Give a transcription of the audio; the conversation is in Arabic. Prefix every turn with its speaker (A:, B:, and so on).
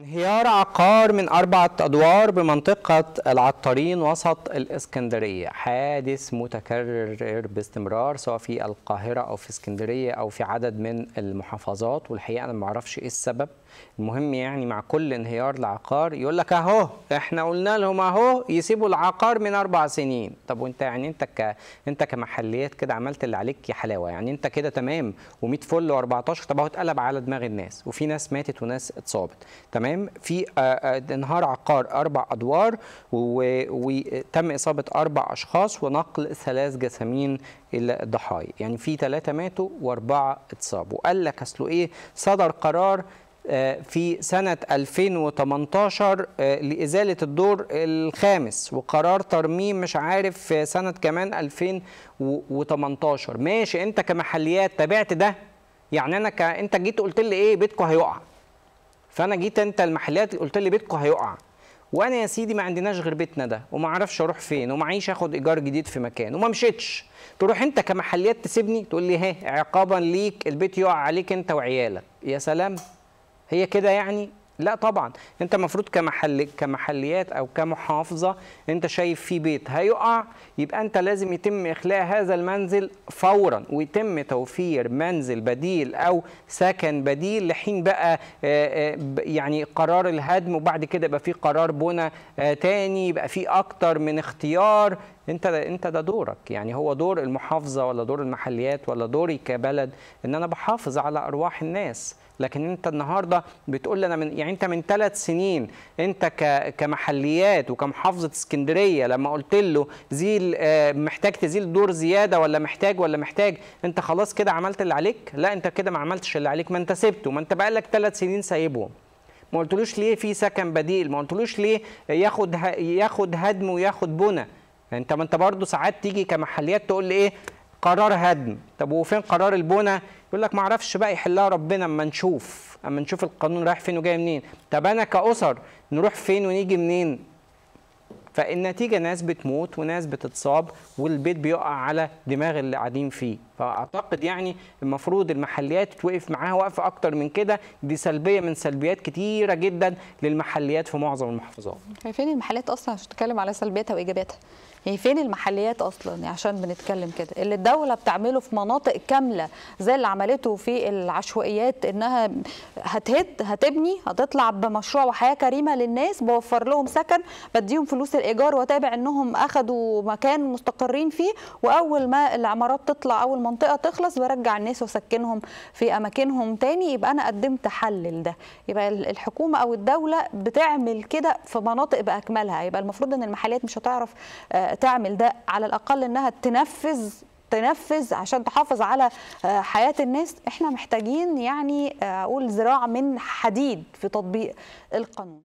A: انهيار عقار من أربعة أدوار بمنطقة العطارين وسط الإسكندرية حادث متكرر باستمرار سواء في القاهرة أو في اسكندرية أو في عدد من المحافظات والحقيقة أنا معرفش إيه السبب المهم يعني مع كل انهيار لعقار يقول لك أهو إحنا قلنا لهم أهو يسيبوا العقار من أربع سنين طب وأنت يعني أنت ك... أنت كمحليات كده عملت اللي عليك يا حلاوة يعني أنت كده تمام و100 فل و14 طب أهو اتقلب على دماغ الناس وفي ناس ماتت وناس اتصابت تمام تمام في آه، آه، انهار عقار اربع ادوار وتم اصابه اربع اشخاص ونقل ثلاث جسامين الى الضحايا يعني في ثلاثه ماتوا واربعه اتصابوا قال لك اصله ايه صدر قرار آه، في سنة 2018 لإزالة الدور الخامس وقرار ترميم مش عارف في سنة كمان 2018 ماشي أنت كمحليات تابعت ده يعني أنا ك... أنت جيت قلت لي إيه بيتكم هيقع فانا جيت انت المحلات قلت لي بيتكم هيقع وانا يا سيدي ما عندناش غير بيتنا ده وما اعرفش اروح فين ومعيش اخد ايجار جديد في مكان وما مشيتش تروح انت كمحليات تسيبني تقول لي ها عقابا ليك البيت يقع عليك انت وعيالك يا سلام هي كده يعني لا طبعا انت المفروض كمحل كمحليات او كمحافظه انت شايف في بيت هيقع يبقى انت لازم يتم اخلاء هذا المنزل فورا ويتم توفير منزل بديل او سكن بديل لحين بقى آه، آه، يعني قرار الهدم وبعد كده يبقى في قرار بنى آه، تاني يبقى في اكتر من اختيار انت ده انت ده دورك يعني هو دور المحافظه ولا دور المحليات ولا دوري كبلد ان انا بحافظ على ارواح الناس لكن انت النهارده بتقول لي انا من يعني انت من ثلاث سنين انت كمحليات وكمحافظه اسكندريه لما قلت له زيل آه، محتاج تزيل دور زياده ولا محتاج ولا محتاج انت خلاص كده عملت اللي عليك لا انت كده ما عملتش اللي عليك ما انت سبته ما انت بقالك ثلاث سنين سايبهم ما قلتلوش ليه في سكن بديل ما قلتلوش ليه ياخد ياخد هدم وياخد بنى انت ما انت برضه ساعات تيجي كمحليات تقول لي ايه قرار هدم طب وفين قرار البونه يقول لك ما اعرفش بقى يحلها ربنا اما نشوف اما نشوف القانون رايح فين وجاي منين طب انا كاسر نروح فين ونيجي منين فالنتيجه ناس بتموت وناس بتتصاب والبيت بيقع على دماغ اللي قاعدين فيه فاعتقد يعني المفروض المحليات توقف معاها وقفه اكتر من كده دي سلبيه من سلبيات كتيره جدا للمحليات في معظم المحافظات
B: فين المحليات اصلا عشان نتكلم على سلبياتها وايجابياتها هي فين المحليات اصلا يعني عشان بنتكلم كده اللي الدوله بتعمله في مناطق كامله زي اللي عملته في العشوائيات انها هتهد هتبني هتطلع بمشروع وحياه كريمه للناس بوفر لهم سكن بديهم فلوس الايجار واتابع انهم اخذوا مكان مستقرين فيه واول ما العمارات تطلع اول ما المنطقه تخلص برجع الناس واسكنهم في اماكنهم تاني يبقى انا قدمت حل لده يبقى الحكومه او الدوله بتعمل كده في مناطق باكملها يبقى المفروض ان المحليات مش هتعرف آه، تعمل ده على الاقل انها تنفذ تنفذ عشان تحافظ على آه، حياة الناس احنا محتاجين يعني آه، أقول ذراع من حديد في تطبيق القانون